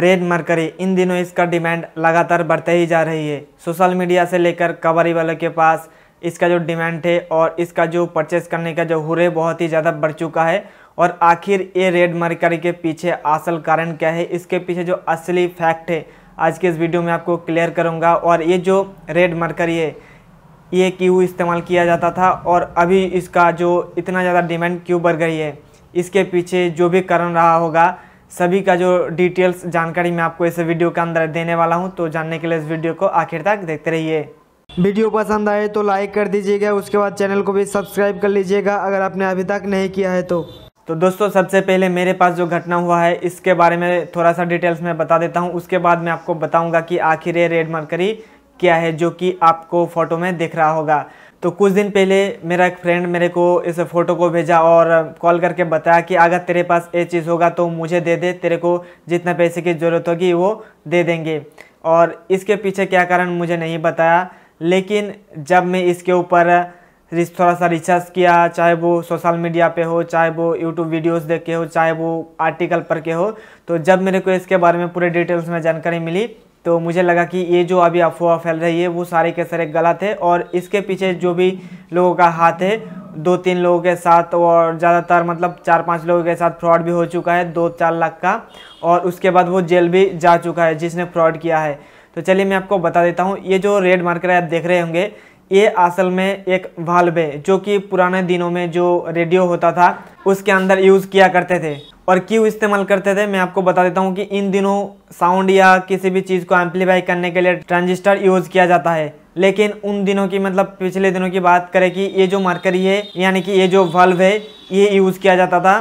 red mercury इन दिनों इसका demand लगातार बढ़ते ही जा रही है सोशल मीडिया से लेकर कबाड़ी वालों के पास इसका जो डिमांड है और इसका जो परचेस करने का जो हुरे बहुत ही ज़्यादा बढ़ चुका है और आखिर ये रेड मरकरी के पीछे असल कारण क्या है इसके पीछे जो असली फैक्ट है आज के इस वीडियो में आपको क्लियर करूँगा और ये जो रेड मरकरी है ये क्यों इस्तेमाल किया जाता था और अभी इसका जो इतना ज़्यादा डिमांड क्यों बढ़ गई है इसके पीछे जो भी कारण रहा होगा सभी का जो डिटेल्स जानकारी मैं आपको इस वीडियो के अंदर देने वाला हूँ तो जानने के लिए इस वीडियो को आखिर तक देखते रहिए वीडियो पसंद आए तो लाइक कर दीजिएगा उसके बाद चैनल को भी सब्सक्राइब कर लीजिएगा अगर आपने अभी तक नहीं किया है तो तो दोस्तों सबसे पहले मेरे पास जो घटना हुआ है इसके बारे में थोड़ा सा डिटेल्स में बता देता हूँ उसके बाद मैं आपको बताऊँगा कि आखिर ये रेड मरकरी क्या है जो कि आपको फ़ोटो में दिख रहा होगा तो कुछ दिन पहले मेरा एक फ्रेंड मेरे को इस फ़ोटो को भेजा और कॉल करके बताया कि अगर तेरे पास ये चीज़ होगा तो मुझे दे दे तेरे को जितना पैसे की ज़रूरत होगी वो दे देंगे और इसके पीछे क्या कारण मुझे नहीं बताया लेकिन जब मैं इसके ऊपर थोड़ा सा रिसर्च किया चाहे वो सोशल मीडिया पे हो चाहे वो यूट्यूब वीडियोस देख के हो चाहे वो आर्टिकल पढ़ के हो तो जब मेरे को इसके बारे में पूरे डिटेल्स में जानकारी मिली तो मुझे लगा कि ये जो अभी अफवाह फैल रही है वो सारे के सारे गलत है और इसके पीछे जो भी लोगों का हाथ है दो तीन लोगों के साथ और ज़्यादातर मतलब चार पांच लोगों के साथ फ्रॉड भी हो चुका है दो चार लाख का और उसके बाद वो जेल भी जा चुका है जिसने फ्रॉड किया है तो चलिए मैं आपको बता देता हूँ ये जो रेड मार्केट आप देख रहे होंगे ये असल में एक वाल्व है जो कि पुराने दिनों में जो रेडियो होता था उसके अंदर यूज़ किया करते थे और क्यों इस्तेमाल करते थे मैं आपको बता देता हूँ कि इन दिनों साउंड या किसी भी चीज़ को एम्पलीफाई करने के लिए ट्रांजिस्टर यूज़ किया जाता है लेकिन उन दिनों की मतलब पिछले दिनों की बात करें कि ये जो मार्करी है यानी कि ये जो वाल्व है ये यूज़ किया जाता था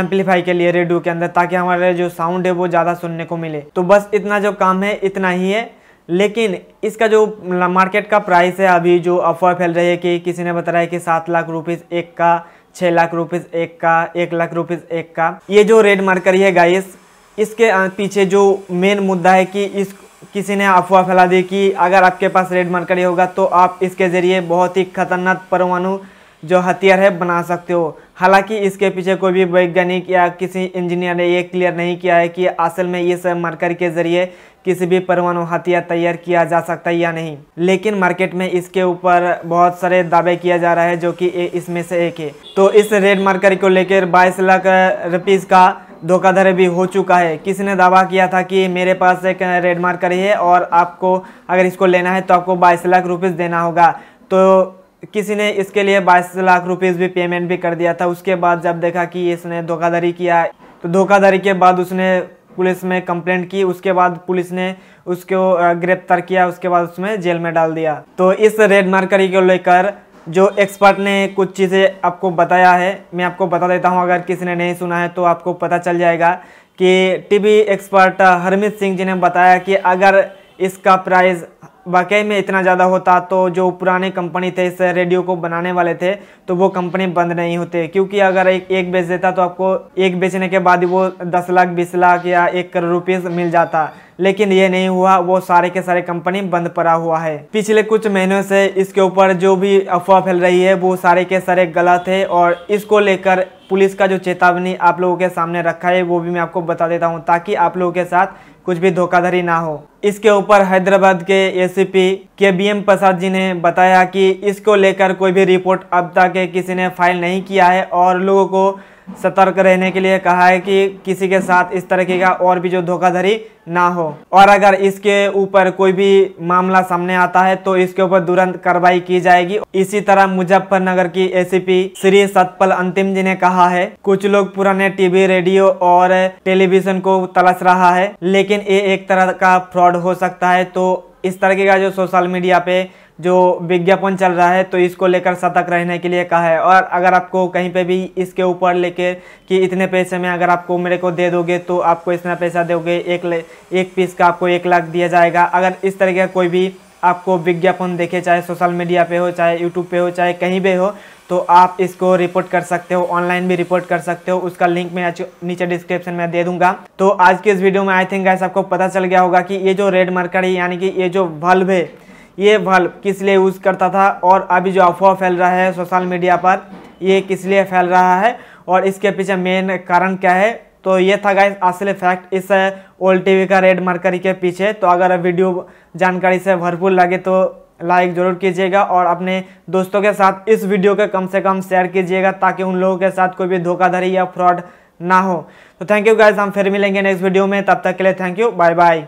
एम्पलीफाई के लिए रेडियो के अंदर ताकि हमारे जो साउंड है वो ज़्यादा सुनने को मिले तो बस इतना जो काम है इतना ही है लेकिन इसका जो मार्केट का प्राइस है अभी जो अफवाह फैल रही है कि किसी ने बताया है कि सात लाख रुपीज़ एक का छः लाख रुपीज़ एक का एक लाख रुपीज़ एक का ये जो रेड मार्कर है गाइस इसके पीछे जो मेन मुद्दा है कि इस किसी ने अफवाह फैला दी कि अगर आपके पास रेड मार्कर होगा तो आप इसके ज़रिए बहुत ही खतरनाक परमाणु जो हथियार है बना सकते हो हालांकि इसके पीछे कोई भी वैज्ञानिक या किसी इंजीनियर ने ये क्लियर नहीं किया है कि असल में ये सब मरकर के जरिए किसी भी परमाणु हथियार तैयार किया जा सकता है या नहीं लेकिन मार्केट में इसके ऊपर बहुत सारे दावे किया जा रहा है जो कि इसमें से एक है तो इस रेड मार्कर को लेकर बाईस लाख रुपीज़ का धोखाधड़ी भी हो चुका है किसी ने दावा किया था कि मेरे पास एक रेड मार्कर है और आपको अगर इसको लेना है तो आपको बाईस लाख रुपीज़ देना होगा तो किसी ने इसके लिए बाईस लाख रुपए भी पेमेंट भी कर दिया था उसके बाद जब देखा कि इसने धोखाधड़ी किया तो धोखाधड़ी के बाद उसने पुलिस में कंप्लेंट की उसके बाद पुलिस ने उसको गिरफ्तार किया उसके बाद उसमें जेल में डाल दिया तो इस रेड मार्करी को लेकर जो एक्सपर्ट ने कुछ चीज़ें आपको बताया है मैं आपको बता देता हूँ अगर किसी ने नहीं सुना है तो आपको पता चल जाएगा कि टीबी एक्सपर्ट हरमित सिंह जी ने बताया कि अगर इसका प्राइस वाकई में इतना ज़्यादा होता तो जो पुराने कंपनी थे इस रेडियो को बनाने वाले थे तो वो कंपनी बंद नहीं होते क्योंकि अगर एक एक बेच देता तो आपको एक बेचने के बाद वो दस लाख बीस लाख या एक करोड़ रुपये मिल जाता लेकिन ये नहीं हुआ वो सारे के सारे कंपनी बंद पड़ा हुआ है पिछले कुछ महीनों से इसके ऊपर जो भी अफवाह फैल रही है वो सारे के सारे गलत है और इसको लेकर पुलिस का जो चेतावनी आप लोगों के सामने रखा है वो भी मैं आपको बता देता हूँ ताकि आप लोगों के साथ कुछ भी धोखाधड़ी ना हो इसके ऊपर हैदराबाद के एसीपी के बी एम प्रसाद जी ने बताया कि इसको लेकर कोई भी रिपोर्ट अब तक किसी ने फाइल नहीं किया है और लोगों को सतर्क रहने के लिए कहा है कि किसी के साथ इस तरह का और भी जो धोखाधड़ी ना हो और अगर इसके ऊपर कोई भी मामला सामने आता है तो इसके ऊपर तुरंत कार्रवाई की जाएगी इसी तरह मुजफ्फरनगर की एसीपी श्री सतपल अंतिम जी ने कहा है कुछ लोग पुराने टीवी रेडियो और टेलीविजन को तलाश रहा है लेकिन ये एक तरह का फ्रॉड हो सकता है तो इस तरह का जो सोशल मीडिया पे जो विज्ञापन चल रहा है तो इसको लेकर सतर्क रहने के लिए कहा है और अगर आपको कहीं पे भी इसके ऊपर लेके कि इतने पैसे में अगर आपको मेरे को दे दोगे तो आपको इतना पैसा दोगे एक एक पीस का आपको एक लाख दिया जाएगा अगर इस तरह का कोई भी आपको विज्ञापन देखे चाहे सोशल मीडिया पे हो चाहे यूट्यूब पे हो चाहे कहीं पर हो तो आप इसको रिपोर्ट कर सकते हो ऑनलाइन भी रिपोर्ट कर सकते हो उसका लिंक मैं नीचे डिस्क्रिप्शन में दे दूंगा तो आज के इस वीडियो में आई थिंक ऐसा आपको पता चल गया होगा कि ये जो रेड है यानी कि ये जो बल्ब है ये वाल्व किस लिए यूज़ करता था और अभी जो अफवाह फैल रहा है सोशल मीडिया पर ये किस लिए फैल रहा है और इसके पीछे मेन कारण क्या है तो ये था गाइस असल फैक्ट इस ओल्ड टीवी का रेड मरकरी के पीछे तो अगर वीडियो जानकारी से भरपूर लगे तो लाइक ज़रूर कीजिएगा और अपने दोस्तों के साथ इस वीडियो के कम से कम शेयर कीजिएगा ताकि उन लोगों के साथ कोई भी धोखाधड़ी या फ्रॉड ना हो तो थैंक यू गाइज हम फिर मिलेंगे नेक्स्ट वीडियो में तब तक के लिए थैंक यू बाय बाय